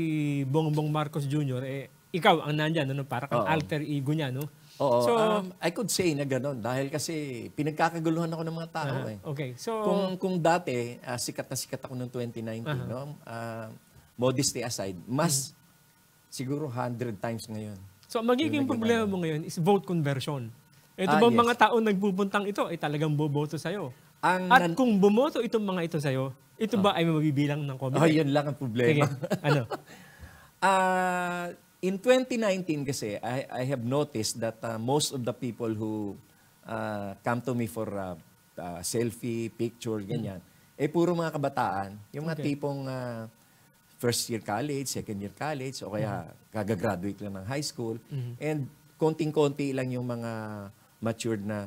Bongbong Marcos Jr., eh, ikaw ang nandyan, ano, para kang Oo. alter ego niya, no? Oo, so, um, I could say na gano'n dahil kasi pinagkakaguluhan ako ng mga tao ah, eh. Okay, so... Kung, kung dati, uh, sikat na sikat ako noong 2019, uh-huh. no? Uh, modesty aside, mas uh-huh. siguro 100 times ngayon. So, magiging problema ano. mo ngayon is vote conversion. Ito ah, bang yes. mga tao nagpupuntang ito ay talagang boboto sa'yo? Ang At kung bumoto itong mga ito sa'yo, ito ah. ba ay mabibilang ng comedy? Oh, ah, yun lang ang problema. Sige, ano? uh, in 2019 kasi, I, I have noticed that uh, most of the people who uh, come to me for uh, uh, selfie, picture, ganyan, mm. eh puro mga kabataan. Yung mga okay. tipong uh, first year college, second year college, o kaya mm. Mm-hmm. kagagraduate lang ng high school. Mm-hmm. And konting-konti lang yung mga matured na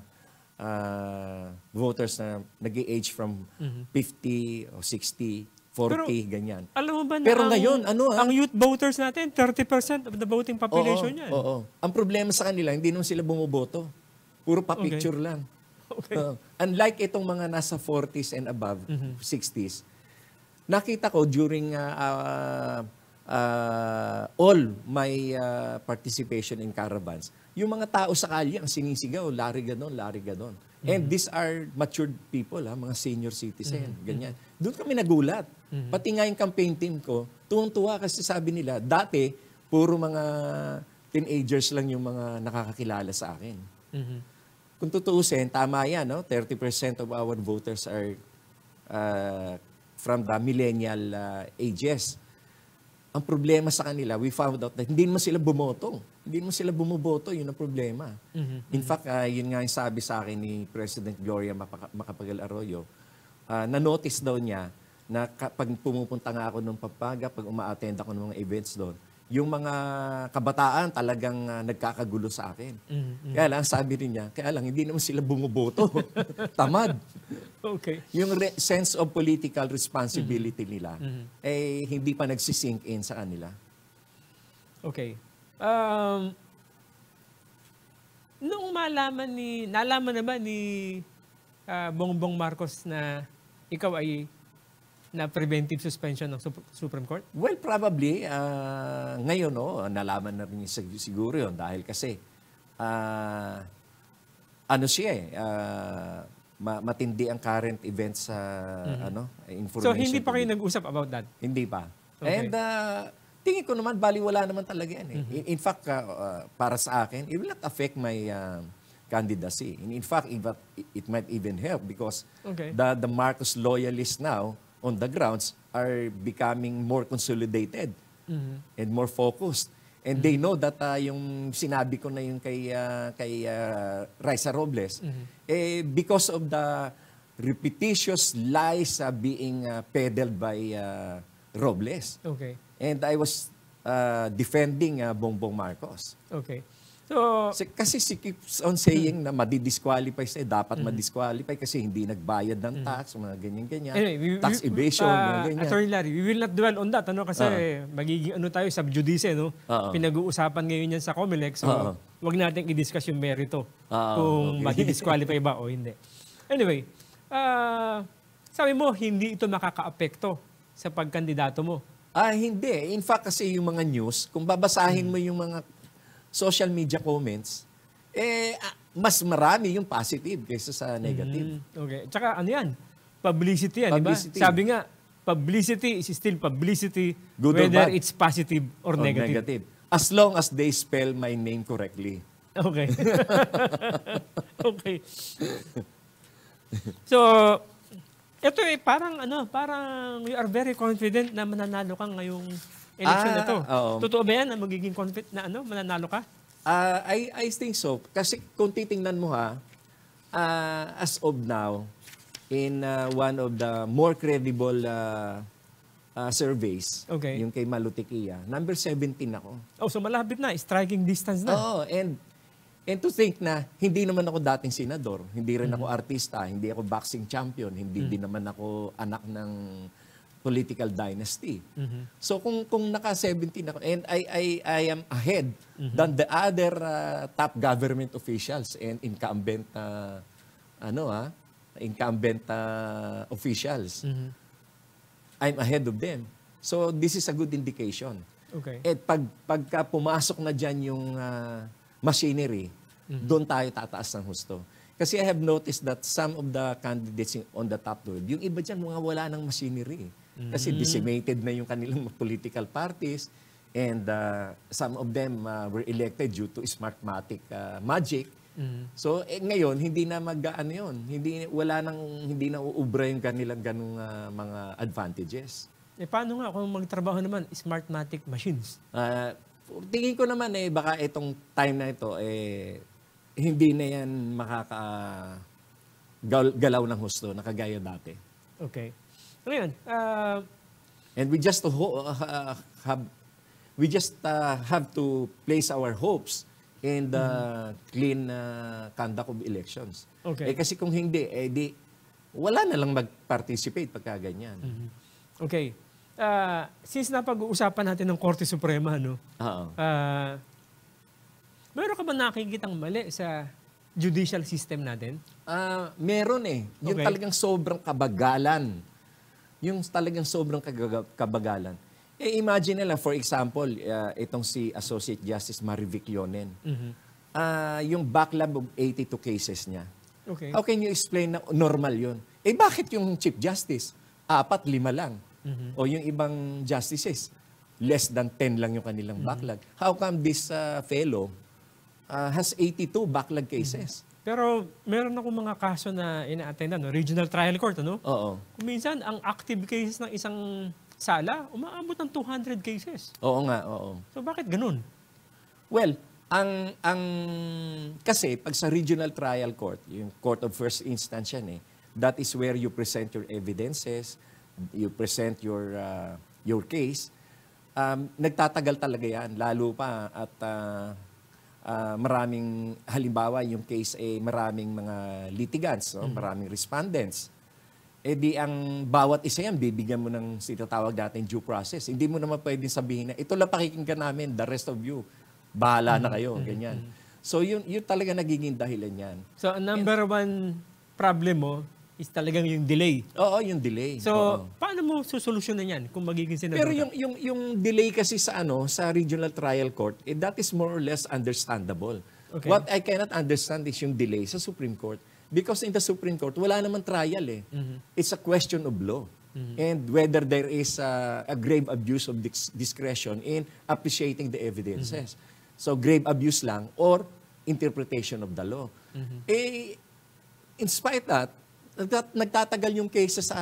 uh, voters na nag age from mm-hmm. 50 o 60, 40, Pero, ganyan. Alam mo ba na Pero ang, ngayon, ano, ah? ang youth voters natin, 30% of the voting population oo, yan. Oo, Ang problema sa kanila, hindi naman sila bumoboto. Puro pa-picture okay. lang. Okay. Uh, unlike itong mga nasa 40s and above, mm-hmm. 60s, nakita ko during uh, uh, uh, all my uh, participation in caravans, yung mga tao sa kalye ang sinisigaw, lari ganon, lari ganon. Mm-hmm. And these are matured people, ha, mga senior citizen, mm-hmm. ganyan. Mm-hmm. Doon kami nagulat. Mm-hmm. Pati nga yung campaign team ko, tuwang-tuwa kasi sabi nila, dati, puro mga teenagers lang yung mga nakakakilala sa akin. Mm-hmm. Kung tutuusin, tama yan, no? 30% of our voters are uh, from the millennial uh, ages. Ang problema sa kanila, we found out na hindi naman sila bumotong hindi mo sila bumoboto, yun ang problema. Mm-hmm. In fact, uh, yun nga yung sabi sa akin ni President Gloria Macapagal Arroyo, uh, na-notice daw niya na kapag pumupunta nga ako ng Pampaga, pag umaattend ako ng mga events doon, yung mga kabataan talagang uh, nagkakagulo sa akin. Mm-hmm. Kaya lang, sabi rin niya, kaya lang, hindi naman sila bumoboto. Tamad. Okay. Yung re- sense of political responsibility mm-hmm. nila, mm-hmm. eh, hindi pa nagsisink in sa kanila. Okay. Um, noong malaman ni, nalaman naman ni uh, Bongbong Marcos na ikaw ay na preventive suspension ng Supreme Court? Well, probably. Uh, ngayon, no, oh, nalaman na rin siguro yun dahil kasi uh, ano siya eh, uh, matindi ang current events sa mm-hmm. ano, information. So, hindi pa kayo nag-usap about that? Hindi pa. Okay. And uh, tingin ko naman, wala naman talaga yan. Eh. Mm-hmm. In fact, uh, uh, para sa akin, it will not affect my uh, candidacy. In, in fact, it might even help because okay. the, the Marcos loyalists now on the grounds are becoming more consolidated mm-hmm. and more focused. And mm-hmm. they know that uh, yung sinabi ko na yung kay, uh, kay uh, Raisa Robles, mm-hmm. eh, because of the repetitious lies uh, being uh, peddled by uh, Robles. Okay. And I was uh, defending uh, Bongbong Marcos. Okay. So, kasi she keeps on saying mm. na madi-disqualify siya, eh, dapat mm. Mm-hmm. madisqualify kasi hindi nagbayad ng mm-hmm. tax, mm. mga ganyan-ganyan. Anyway, we, tax evasion, uh, mga ganyan. Attorney Larry, we will not dwell on that, ano, kasi uh-huh. magiging ano tayo, subjudice, no? Uh-huh. Pinag-uusapan ngayon yan sa COMELEC, so uh-huh. wag natin i-discuss yung merito uh-huh. kung okay. madi-disqualify ba o hindi. Anyway, uh, sabi mo, hindi ito makakaapekto sa pagkandidato mo. Ah, hindi. In fact, kasi yung mga news, kung babasahin mo hmm. yung mga social media comments, eh, ah, mas marami yung positive kaysa sa negative. Mm, okay. Tsaka ano yan? Publicity yan, publicity. di Sabi nga, publicity is still publicity Good whether it's positive or, or negative. negative. As long as they spell my name correctly. Okay. okay. So, ito eh, parang ano, parang you are very confident na mananalo ka ngayong election ah, na to. Oo. Totoo ba yan na magiging confident na ano, mananalo ka? Uh, I, I think so. Kasi kung titingnan mo ha, uh, as of now, in uh, one of the more credible uh, uh, surveys, okay. yung kay Malutikia, number 17 ako. Oh, so malapit na, striking distance na. Oo, and And to think na hindi naman ako dating senador, hindi rin ako mm-hmm. artista, hindi ako boxing champion, hindi mm. din naman ako anak ng political dynasty. Mm-hmm. So kung kung naka 17 ako and I I I am ahead mm-hmm. than the other uh, top government officials and incumbent na uh, ano ha, ah, incumbent uh, officials. Mm-hmm. I'm ahead of them. So this is a good indication. Okay. At pag pagka pumasok na diyan yung uh, machinery, mm-hmm. doon tayo tataas ng husto. Kasi I have noticed that some of the candidates on the top road, yung iba dyan mga wala ng machinery. Mm-hmm. Kasi mm. decimated na yung kanilang political parties and uh, some of them uh, were elected due to smartmatic uh, magic. Mm-hmm. So eh, ngayon hindi na mag-ano yun. Hindi wala nang hindi na uubra yung kanilang ganung uh, mga advantages. Eh paano nga kung magtrabaho naman smartmatic machines? Uh, tingin ko naman eh, baka itong time na ito, eh, hindi na yan makaka galaw ng husto, nakagaya dati. Okay. Ano yan? Uh... Ah, And we just uh, have we just uh, have to place our hopes in the mm-hmm. clean uh, conduct of elections. Okay. Eh kasi kung hindi, eh di, wala na lang mag-participate pagka ganyan. Mm-hmm. Okay uh, since napag-uusapan natin ng Korte Suprema, no? Oo. Uh, meron ka ba nakikitang mali sa judicial system natin? Uh, meron eh. Yung okay. talagang sobrang kabagalan. Yung talagang sobrang kabagalan. Eh, imagine nila, for example, uh, itong si Associate Justice Marivic Yonen. Mm-hmm. Uh, yung backlog of 82 cases niya. Okay. How can you explain na normal yun? Eh, bakit yung Chief Justice? Apat, lima lang mm-hmm. o yung ibang justices, less than 10 lang yung kanilang mm-hmm. backlog. How come this uh, fellow uh, has 82 backlog cases? Mm-hmm. Pero meron ako mga kaso na ina-attendan, no? regional trial court, ano? Oo. Kuminsan, ang active cases ng isang sala, umaabot ng 200 cases. Oo nga, oo. So bakit ganun? Well, ang, ang, kasi pag sa regional trial court, yung court of first instance yan eh, that is where you present your evidences, you present your uh, your case, um, nagtatagal talaga yan, lalo pa at uh, uh, maraming, halimbawa yung case ay eh, maraming mga litigants, no? Mm -hmm. maraming respondents. Eh di ang bawat isa yan, bibigyan mo ng sinatawag natin due process. Hindi mo naman pwedeng sabihin na, ito lang pakikinggan namin, the rest of you, bahala mm-hmm. na kayo, mm-hmm. ganyan. Mm-hmm. So yun, yun talaga nagiging dahilan yan. So number And, one problem mo, is talagang yung delay. Oo, yung delay. So, Oo. paano mo susolusyonan yan kung magiging senador? Pero yung, yung, yung delay kasi sa, ano, sa regional trial court, eh, that is more or less understandable. Okay. What I cannot understand is yung delay sa Supreme Court. Because in the Supreme Court, wala naman trial eh. Mm-hmm. It's a question of law. Mm-hmm. And whether there is a, a grave abuse of discretion in appreciating the evidences. Mm-hmm. So, grave abuse lang or interpretation of the law. Mm-hmm. Eh, in spite that, nagtatagal yung cases sa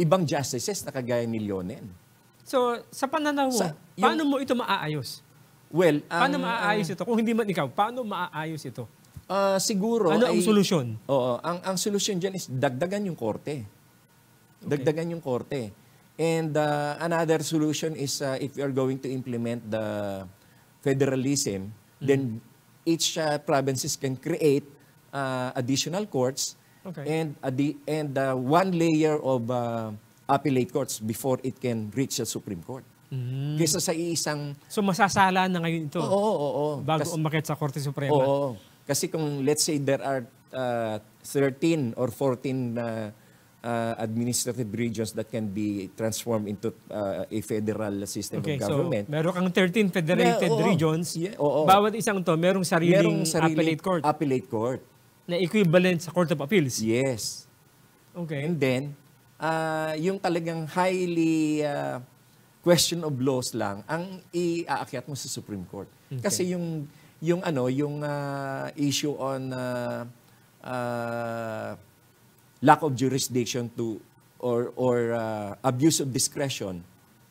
ibang justices na kagaya ni Leonen. So, sa pananaw mo, sa, yung, paano mo ito maaayos? Well, um, paano maaayos um, ito? Kung hindi man ikaw, paano maaayos ito? Uh, siguro ano ay, ang solusyon? Oo, ang ang solusyon diyan is dagdagan yung korte. Dagdagan okay. yung korte. And uh, another solution is uh, if you're going to implement the federalism, mm. then each uh, provinces can create uh, additional courts okay. and at uh, the, and uh, one layer of uh, appellate courts before it can reach the Supreme Court. Mm. Kesa sa isang... So masasala na ngayon ito? Oo, oo, oo. Bago Kas, umakit sa Korte Suprema? Oo, oo. Kasi kung let's say there are uh, 13 or 14 uh, uh, administrative regions that can be transformed into uh, a federal system okay, of government. So, meron kang 13 federated yeah, oo, regions. Yeah, oo, oo. Bawat isang to, merong sariling merong sariling appellate court. Appellate court na equivalent sa Court of Appeals. Yes. Okay. And then, uh, yung talagang highly uh, question of laws lang ang iaakyat mo sa Supreme Court. Okay. Kasi yung yung ano, yung uh, issue on uh, uh, lack of jurisdiction to or or uh, abuse of discretion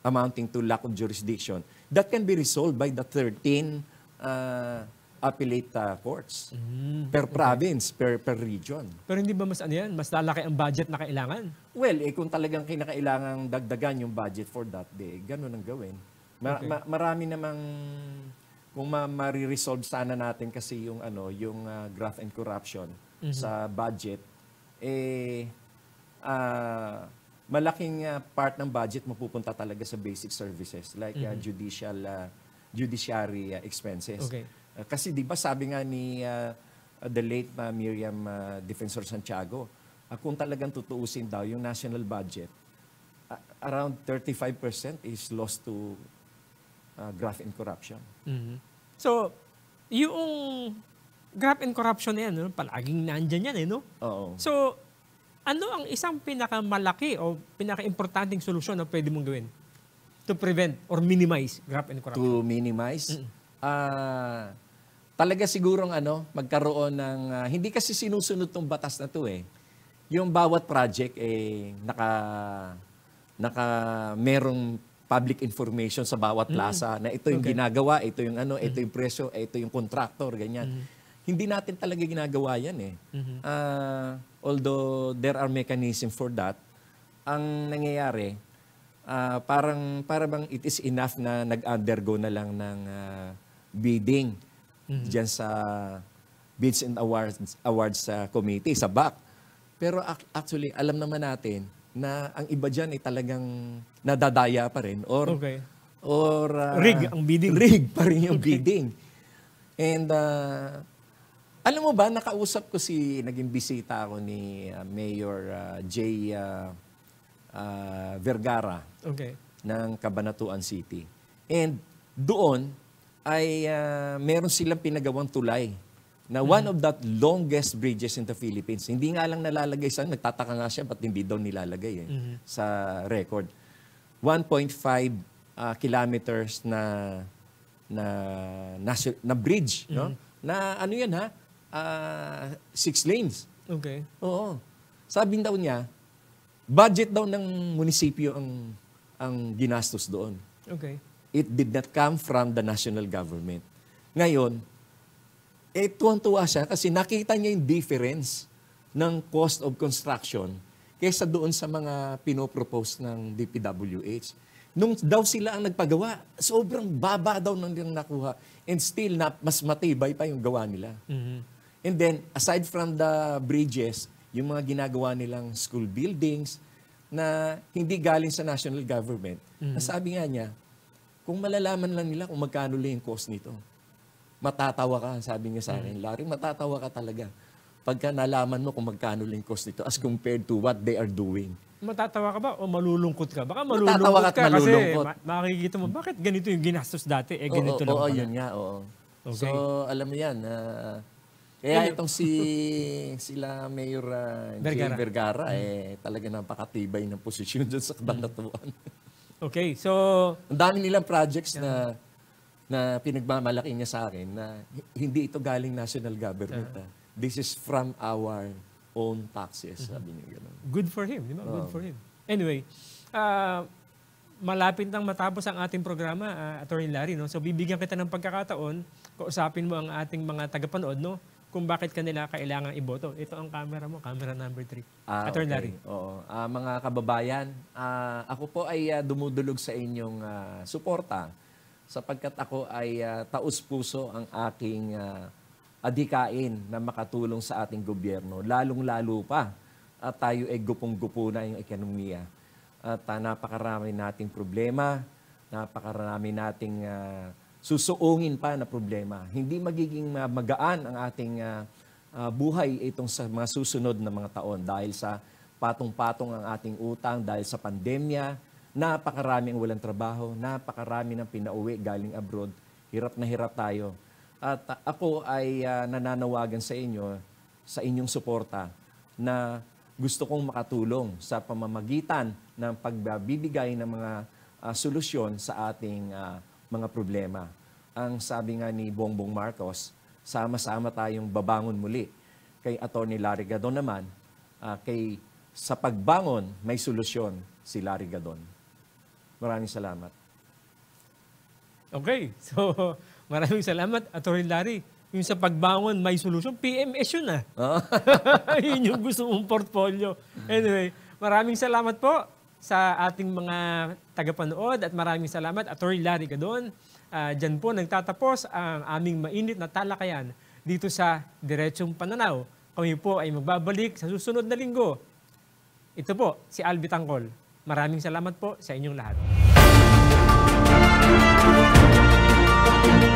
amounting to lack of jurisdiction that can be resolved by the 13 uh, appellate uh, courts. Mm, per okay. province, per, per region. Pero hindi ba mas ano yan? Mas lalaki ang budget na kailangan? Well, eh, kung talagang kinakailangan dagdagan yung budget for that day, ganun ang gawin. Ma- okay. ma- marami namang kung ma- mariresolve sana natin kasi yung ano yung uh, graft and corruption mm-hmm. sa budget eh uh, malaking uh, part ng budget mapupunta talaga sa basic services like ah, mm-hmm. uh, judicial uh, judiciary uh, expenses. Okay. Ah, kasi 'di ba sabi nga ni uh, the late uh, Miriam uh, Defensor Santiago, uh, kung talagang tutuusin daw yung national budget, uh, around 35% is lost to uh, graft and corruption. Mm-hmm. So, yung graft and corruption na yan, no? palaging nandyan yan eh, no? Oo. So, ano ang isang pinakamalaki o pinaka-importanting solusyon na pwede mong gawin to prevent or minimize graft and corruption? To minimize? Mm-hmm. Uh, talaga sigurong ano, magkaroon ng, uh, hindi kasi sinusunod tong batas na to eh. Yung bawat project eh, naka, naka merong public information sa bawat mm. plaza mm. na ito yung okay. ginagawa, ito yung ano, ito mm. yung presyo, ito yung contractor, ganyan. Mm. Hindi natin talaga ginagawa yan eh. Mm-hmm. Uh, although there are mechanism for that, ang nangyayari, uh, parang, parang bang it is enough na nag-undergo na lang ng uh, bidding mm-hmm. dyan sa Bids and Awards, awards sa committee, sa BAC. Pero actually, alam naman natin na ang iba diyan ay talagang nadadaya pa rin or okay. or uh, rig ang bidding rig pa rin yung okay. bidding and uh, alam mo ba nakausap ko si naging bisita ako ni uh, Mayor uh, J uh, uh, Vergara okay. ng Cabanatuan City and doon ay uh, meron silang pinagawang tulay na mm-hmm. one mm. of the longest bridges in the Philippines. Hindi nga lang nalalagay sa, ano, nagtataka nga siya, ba't hindi daw nilalagay eh, mm-hmm. sa record. 1.5 uh, ah, kilometers na na na, na bridge, mm-hmm. no? Na ano 'yan ha? Uh, six lanes. Okay. Oo. Sabi daw niya, budget daw ng munisipyo ang ang ginastos doon. Okay. It did not come from the national government. Ngayon, eh, tuwang-tuwa siya kasi nakita niya yung difference ng cost of construction kesa doon sa mga pinopropose ng DPWH. Nung daw sila ang nagpagawa, sobrang baba daw ng nilang nakuha. And still, na, mas matibay pa yung gawa nila. Mm-hmm. And then, aside from the bridges, yung mga ginagawa nilang school buildings na hindi galing sa national government, mm-hmm. nasabi nga niya, kung malalaman lang nila kung magkano lang yung cost nito. Matatawa ka, sabi niya sa akin. Mm. Larry, matatawa ka talaga. Pagka nalaman mo kung magkano lang yung cost nito as compared to what they are doing. Matatawa ka ba o malulungkot ka? Baka malulungkot Matatawa ka, ka malulungkot. kasi ma- makikita mo, bakit ganito yung ginastos dati? Eh, ganito oo, lang oo, pala. yun nga, oo. Okay. So, alam mo yan, uh, kaya itong si sila Mayor uh, Vergara. Jane Vergara mm. eh talaga napakatibay ng posisyon diyan sa mm. kabanatuan. Okay, so... Ang dami nilang projects yeah. na na pinagmamalaki niya sa akin na hindi ito galing national government. Yeah. Ah. This is from our own taxes, mm-hmm. sabi niya gano'n. Good for him, di ba? Oh. Good for him. Anyway, uh, malapit nang matapos ang ating programa, uh, ah, Attorney Larry, no? So bibigyan kita ng pagkakataon, kausapin mo ang ating mga tagapanood, no? kung bakit kanila kailangan iboto. Ito ang camera mo, camera number 3. Ah, Attorney okay. Larry. Oo. Uh, mga kababayan, uh, ako po ay uh, dumudulog sa inyong uh, suporta sapagkat ako ay uh, taus-puso ang aking uh, adikain na makatulong sa ating gobyerno, lalong-lalo pa at uh, tayo ay gupong-gupo na yung ekonomiya. At uh, napakarami nating problema, napakarami nating uh, susuungin pa na problema. Hindi magiging magaan ang ating uh, uh, buhay itong sa mga susunod na mga taon dahil sa patong-patong ang ating utang, dahil sa pandemya, napakarami ang walang trabaho, napakarami ng pinauwi galing abroad, hirap na hirap tayo. At ako ay uh, nananawagan sa inyo, sa inyong suporta, na gusto kong makatulong sa pamamagitan ng pagbibigay ng mga uh, solusyon sa ating uh, mga problema. Ang sabi nga ni Bongbong Marcos, sama-sama tayong babangon muli. Kay Atty. Larry Gadon naman, uh, kay sa pagbangon may solusyon si Larry Gadon. Maraming salamat. Okay. So, maraming salamat, Atty. Larry yung sa pagbangon, may solution. PMS eh, yun ah. yun yung gusto mong portfolio. Anyway, maraming salamat po sa ating mga tagapanood at maraming salamat Attorney Larry Gadon. Uh, ah, Diyan po nagtatapos ang aming mainit na talakayan dito sa Diretsyong Pananaw. Kami po ay magbabalik sa susunod na linggo. Ito po si Albi Tangkol. Maraming salamat po sa inyong lahat.